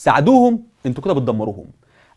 ساعدوهم انتوا كده بتدمروهم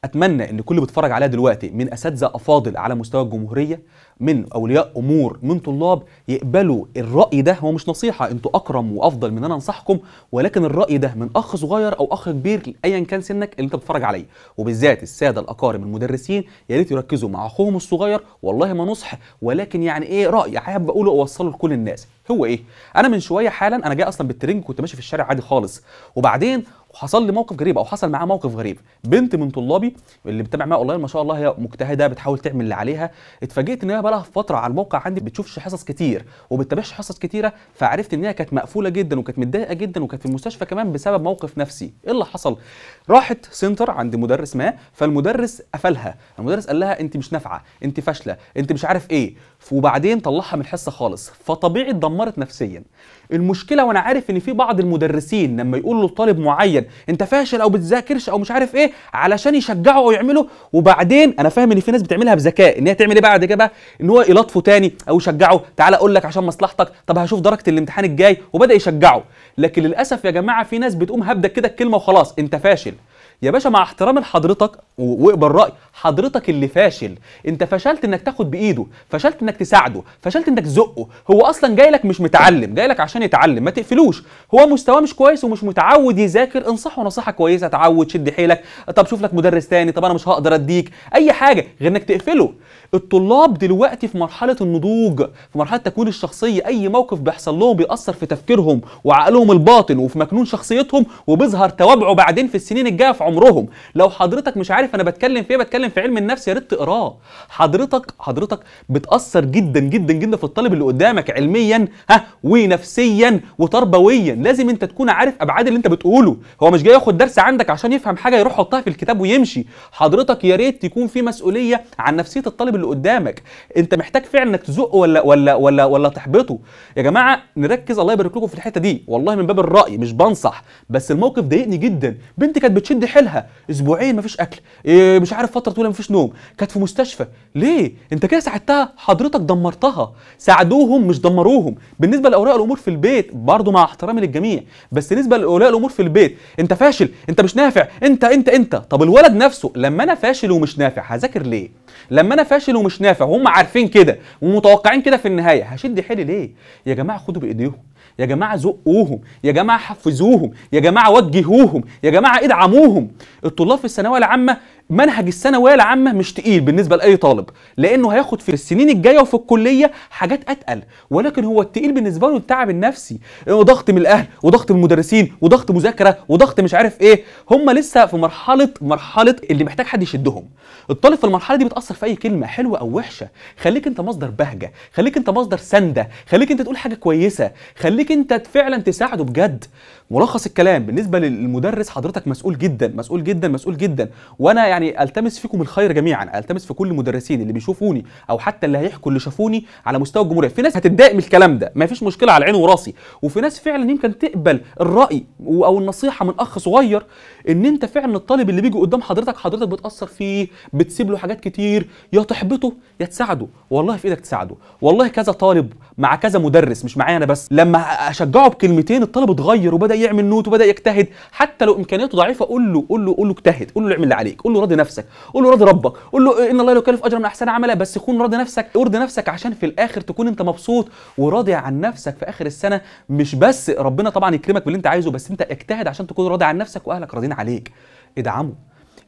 اتمنى ان كل بيتفرج عليها دلوقتي من اساتذه افاضل على مستوى الجمهوريه من اولياء امور من طلاب يقبلوا الراي ده هو مش نصيحه انتوا اكرم وافضل من انا انصحكم ولكن الراي ده من اخ صغير او اخ كبير ايا كان سنك اللي انت بتتفرج عليه وبالذات الساده الاقارب المدرسين يا ريت يركزوا مع اخوهم الصغير والله ما نصح ولكن يعني ايه راي حابب اقوله اوصله لكل الناس هو ايه انا من شويه حالا انا جاي اصلا بالترنج كنت ماشي في الشارع عادي خالص وبعدين وحصل لي موقف غريب او حصل معاه موقف غريب بنت من طلابي اللي بتتابع معايا اونلاين ما شاء الله هي مجتهده بتحاول تعمل اللي عليها اتفاجئت ان هي بقى فتره على الموقع عندي بتشوفش حصص كتير وبتتابعش حصص كتيره فعرفت ان هي كانت مقفوله جدا وكانت متضايقه جدا وكانت في المستشفى كمان بسبب موقف نفسي ايه اللي حصل راحت سنتر عند مدرس ما فالمدرس قفلها المدرس قال لها انت مش نافعه انت فاشله انت مش عارف ايه وبعدين طلعها من الحصه خالص فطبيعي اتدمرت نفسيا المشكله وانا عارف ان في بعض المدرسين لما يقولوا لطالب معين انت فاشل او بتذاكرش او مش عارف ايه علشان يشجعه او يعمله وبعدين انا فاهم ان في ناس بتعملها بذكاء ان هي تعمل ايه بعد كده ان هو يلطفه تاني او يشجعه تعالى اقول لك عشان مصلحتك طب هشوف درجه الامتحان الجاي وبدا يشجعه لكن للاسف يا جماعه في ناس بتقوم هبدك كده الكلمه وخلاص انت فاشل يا باشا مع احترام لحضرتك واقبل راي حضرتك اللي فاشل انت فشلت انك تاخد بايده فشلت انك تساعده فشلت انك تزقه هو اصلا جاي لك مش متعلم جاي لك عشان يتعلم ما تقفلوش هو مستواه مش كويس ومش متعود يذاكر انصحه نصيحه كويسه اتعود شد حيلك طب شوف لك مدرس تاني طب انا مش هقدر اديك اي حاجه غير انك تقفله الطلاب دلوقتي في مرحله النضوج في مرحله تكوين الشخصيه اي موقف بيحصل لهم بيأثر في تفكيرهم وعقلهم الباطن وفي مكنون شخصيتهم وبيظهر توابعه بعدين في السنين الجايه في عمرهم لو حضرتك مش عارف انا بتكلم في ايه بتكلم في علم النفس يا ريت تقراه حضرتك حضرتك بتاثر جدا جدا جدا في الطالب اللي قدامك علميا ها ونفسيا وتربويا لازم انت تكون عارف ابعاد اللي انت بتقوله هو مش جاي ياخد درس عندك عشان يفهم حاجه يروح يحطها في الكتاب ويمشي حضرتك يا ريت تكون في مسؤوليه عن نفسيه الطالب اللي قدامك انت محتاج فعلا انك تزقه ولا ولا ولا ولا تحبطه يا جماعه نركز الله يبارك لكم في الحته دي والله من باب الراي مش بنصح بس الموقف ضايقني جدا بنتي كانت بتشد حيلها اسبوعين مفيش اكل إيه مش عارف فتره طويله مفيش نوم كانت في مستشفى ليه انت كده ساعدتها حضرتك دمرتها ساعدوهم مش دمروهم بالنسبه لاولياء الامور في البيت برضه مع احترامي للجميع بس بالنسبه لاولياء الامور في البيت انت فاشل انت مش نافع انت انت انت طب الولد نفسه لما انا فاشل ومش نافع هذاكر ليه لما انا فاشل ومش نافع وهم عارفين كده ومتوقعين كده في النهايه هشد حيلي ليه يا جماعه خدوا بايديهم يا جماعه زقوهم يا جماعه حفزوهم يا جماعه وجهوهم يا جماعه ادعموهم الطلاب في الثانويه العامه منهج الثانويه العامه مش تقيل بالنسبه لاي طالب لانه هياخد في السنين الجايه وفي الكليه حاجات اتقل ولكن هو التقيل بالنسبه له التعب النفسي ضغط من الاهل وضغط من المدرسين وضغط مذاكره وضغط مش عارف ايه هم لسه في مرحله مرحله اللي محتاج حد يشدهم الطالب في المرحله دي بتاثر في اي كلمه حلوه او وحشه خليك انت مصدر بهجه خليك انت مصدر سنده خليك انت تقول حاجه كويسه خليك انت فعلا تساعده بجد ملخص الكلام بالنسبه للمدرس حضرتك مسؤول جدا مسؤول جدا مسؤول جدا وانا يعني التمس فيكم الخير جميعا التمس في كل المدرسين اللي بيشوفوني او حتى اللي هيحكوا اللي شافوني على مستوى الجمهوريه في ناس هتتضايق من الكلام ده ما فيش مشكله على عيني وراسي وفي ناس فعلا يمكن تقبل الراي او النصيحه من اخ صغير ان انت فعلا الطالب اللي بيجي قدام حضرتك حضرتك بتاثر فيه بتسيب له حاجات كتير يا تحبطه يا تساعده والله في ايدك تساعده والله كذا طالب مع كذا مدرس مش معايا انا بس لما اشجعه بكلمتين الطالب اتغير وبدا يعمل نوت وبدا يجتهد حتى لو امكانياته ضعيفه قول له قول له قول له اجتهد قول له اعمل اللي عليك قول له راضي نفسك قول له راضي ربك قول له إيه، ان الله لا يكلف اجرا من احسن عملا بس كون راضي نفسك ارضي نفسك عشان في الاخر تكون انت مبسوط وراضي عن نفسك في اخر السنه مش بس ربنا طبعا يكرمك باللي انت عايزه بس انت اجتهد عشان تكون راضي عن نفسك واهلك راضيين عليك ادعمه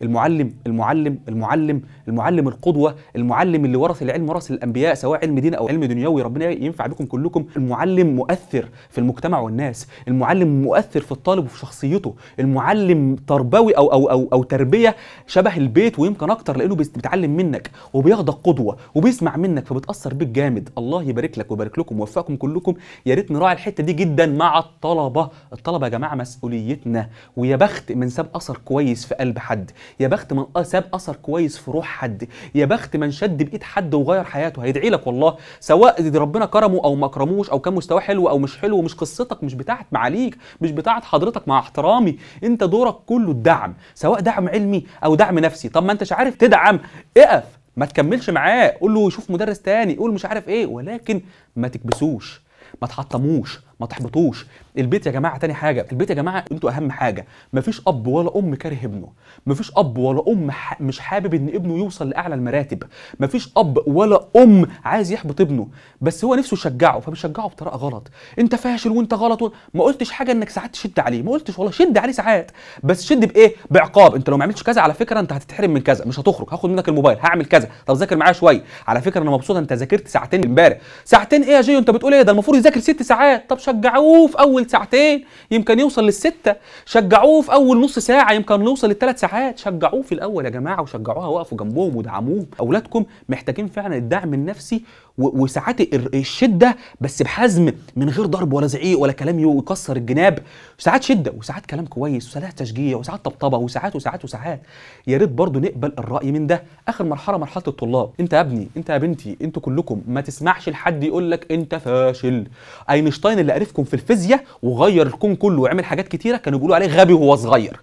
المعلم المعلم المعلم المعلم القدوه المعلم اللي ورث العلم ورث الانبياء سواء علم دين او علم دنيوي ربنا ينفع بكم كلكم المعلم مؤثر في المجتمع والناس المعلم مؤثر في الطالب وفي شخصيته المعلم تربوي او او او او تربيه شبه البيت ويمكن اكتر لانه بيتعلم منك وبياخدك قدوه وبيسمع منك فبتاثر بيك جامد الله يبارك لك ويبارك لكم ويوفقكم كلكم يا ريت نراعي الحته دي جدا مع الطلبه الطلبه يا جماعه مسؤوليتنا ويا بخت من ساب اثر كويس في قلب حد يا بخت من ساب اثر كويس في روح حد يا بخت من شد بايد حد وغير حياته هيدعي لك والله سواء ربنا كرمه او ما كرموش او كان مستواه حلو او مش حلو مش قصتك مش بتاعه معاليك مش بتاعه حضرتك مع احترامي انت دورك كله الدعم سواء دعم علمي او دعم نفسي طب ما انتش عارف تدعم اقف ما تكملش معاه قول له شوف مدرس تاني قول مش عارف ايه ولكن ما تكبسوش ما تحطموش ما تحبطوش البيت يا جماعه تاني حاجه البيت يا جماعه انتوا اهم حاجه مفيش اب ولا ام كاره ابنه مفيش اب ولا ام ح... مش حابب ان ابنه يوصل لاعلى المراتب مفيش اب ولا ام عايز يحبط ابنه بس هو نفسه يشجعه فبيشجعه بطريقه غلط انت فاشل وانت غلط و... ما قلتش حاجه انك ساعات تشد عليه ما قلتش والله شد عليه ساعات بس شد بايه بعقاب انت لو ما عملتش كذا على فكره انت هتتحرم من كذا مش هتخرج هاخد منك الموبايل هعمل كذا طب ذاكر معايا شويه على فكره انا مبسوط انت ذاكرت ساعتين امبارح ساعتين ايه يا جيو انت بتقول ايه ده المفروض يذاكر ست ساعات طب شجعوه في اول ساعتين يمكن يوصل للسته شجعوه في اول نص ساعه يمكن يوصل للثلاث ساعات شجعوه في الاول يا جماعه وشجعوها وقفوا جنبهم ودعموهم اولادكم محتاجين فعلا الدعم النفسي وساعات الشده بس بحزم من غير ضرب ولا زعيق ولا كلام يكسر الجناب ساعات شده وساعات كلام كويس وساعات تشجيع وساعات طبطبه وساعات وساعات وساعات يا ريت برضه نقبل الراي من ده اخر مرحله مرحله الطلاب انت يا ابني انت يا بنتي انتوا كلكم ما تسمعش لحد يقول لك انت فاشل اينشتاين اللي عرفكم في الفيزياء وغير الكون كله وعمل حاجات كتيره كانوا بيقولوا عليه غبي وهو صغير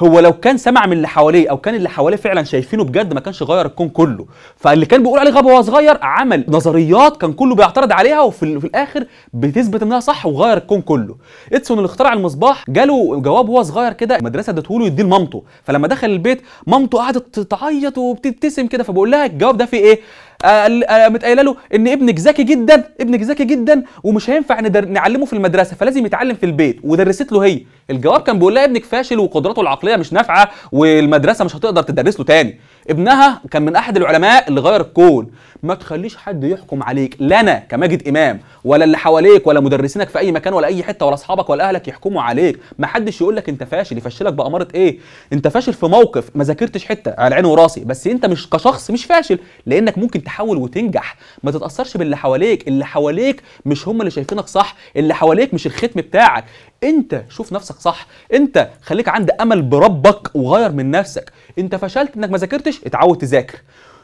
هو لو كان سمع من اللي حواليه او كان اللي حواليه فعلا شايفينه بجد ما كانش غير الكون كله فاللي كان بيقول عليه غبي وهو صغير عمل نظر نظريات كان كله بيعترض عليها وفي في الاخر بتثبت انها صح وغير الكون كله ادسون اللي اخترع المصباح جاله جواب وهو صغير كده المدرسه ادته له يديه لمامته فلما دخل البيت مامته قعدت تعيط وبتبتسم كده فبقول لها الجواب ده فيه ايه قامت آه، آه، قايله له ان ابنك ذكي جدا ابنك ذكي جدا ومش هينفع ندر... نعلمه في المدرسه فلازم يتعلم في البيت ودرست له هي الجواب كان بيقول لها ابنك فاشل وقدراته العقليه مش نافعه والمدرسه مش هتقدر تدرس له تاني ابنها كان من احد العلماء اللي غير الكون ما تخليش حد يحكم عليك لا انا كماجد امام ولا اللي حواليك ولا مدرسينك في اي مكان ولا اي حته ولا اصحابك ولا اهلك يحكموا عليك ما حدش يقول لك انت فاشل يفشلك باماره ايه انت فاشل في موقف ما ذاكرتش حته على عيني وراسي بس انت مش كشخص مش فاشل لانك ممكن تحاول وتنجح ما تتاثرش باللي حواليك اللي حواليك مش هم اللي شايفينك صح اللي حواليك مش الختم بتاعك انت شوف نفسك صح انت خليك عند امل بربك وغير من نفسك انت فشلت انك ما ذاكرتش اتعود تذاكر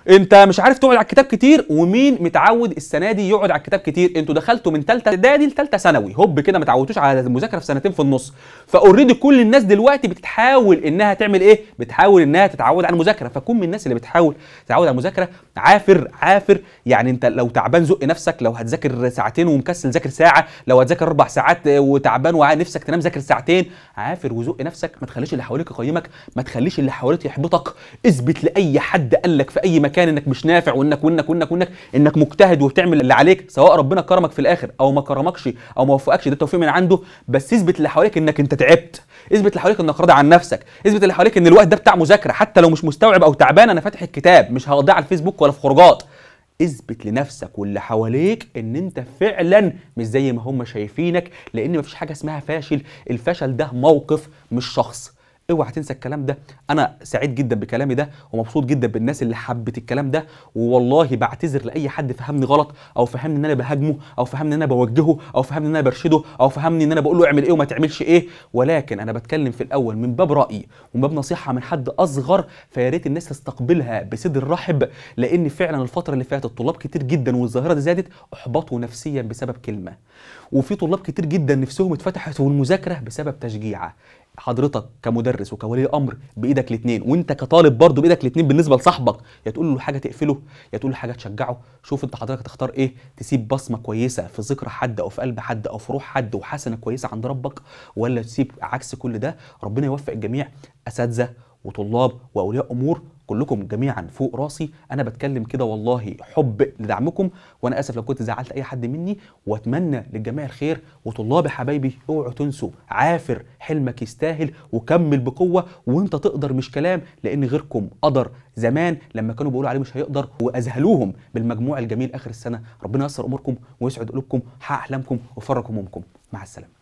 انت مش عارف تقعد على الكتاب كتير ومين متعود السنه دي يقعد على الكتاب كتير انتوا دخلتوا من ثالثه اعدادي لثالثه ثانوي هوب كده ما تعودتوش على المذاكره في سنتين في النص فاوريدي كل الناس دلوقتي بتحاول انها تعمل ايه بتحاول انها تتعود على المذاكره فكون من الناس اللي بتحاول تتعود على المذاكره عافر عافر يعني انت لو تعبان زق نفسك لو هتذاكر ساعتين ومكسل ذاكر ساعه لو هتذاكر اربع ساعات وتعبان ونفسك تنام ذاكر ساعتين عافر وزق نفسك ما تخليش اللي حواليك يقيمك ما تخليش اللي حواليك يحبطك اثبت لاي حد قالك في اي مكان مكان انك مش نافع وانك وانك وانك وانك انك مجتهد وبتعمل اللي عليك سواء ربنا كرمك في الاخر او ما كرمكش او ما وفقكش ده توفيق من عنده بس اثبت اللي حواليك انك انت تعبت اثبت اللي حواليك انك راضي عن نفسك اثبت اللي حواليك ان الوقت ده بتاع مذاكره حتى لو مش مستوعب او تعبان انا فاتح الكتاب مش هقضيه على الفيسبوك ولا في خروجات اثبت لنفسك واللي حواليك ان انت فعلا مش زي ما هم شايفينك لان مفيش حاجه اسمها فاشل الفشل ده موقف مش شخص اوعى تنسى الكلام ده انا سعيد جدا بكلامي ده ومبسوط جدا بالناس اللي حبت الكلام ده والله بعتذر لاي حد فهمني غلط او فهمني ان انا بهاجمه او فهمني ان انا بوجهه او فهمني ان انا برشده او فهمني ان انا بقول له اعمل ايه وما تعملش ايه ولكن انا بتكلم في الاول من باب رايي ومن باب نصيحه من حد اصغر فيا ريت الناس تستقبلها بصدر رحب لان فعلا الفتره اللي فاتت طلاب كتير جدا والظاهره دي زادت احبطوا نفسيا بسبب كلمه وفي طلاب كتير جدا نفسهم اتفتحت والمذاكره بسبب تشجيعه حضرتك كمدرس وكولي امر بايدك الاثنين وانت كطالب برضه بايدك الاثنين بالنسبه لصاحبك يا تقول له حاجه تقفله يا تقول له حاجه تشجعه شوف انت حضرتك تختار ايه تسيب بصمه كويسه في ذكرى حد او في قلب حد او في روح حد وحسنه كويسه عند ربك ولا تسيب عكس كل ده ربنا يوفق الجميع اساتذه وطلاب واولياء امور كلكم جميعا فوق راسي انا بتكلم كده والله حب لدعمكم وانا اسف لو كنت زعلت اي حد مني واتمنى للجميع الخير وطلابي حبايبي اوعوا تنسوا عافر حلمك يستاهل وكمل بقوه وانت تقدر مش كلام لان غيركم قدر زمان لما كانوا بيقولوا عليه مش هيقدر واذهلوهم بالمجموع الجميل اخر السنه ربنا ييسر اموركم ويسعد قلوبكم حقق احلامكم وفرج همومكم مع السلامه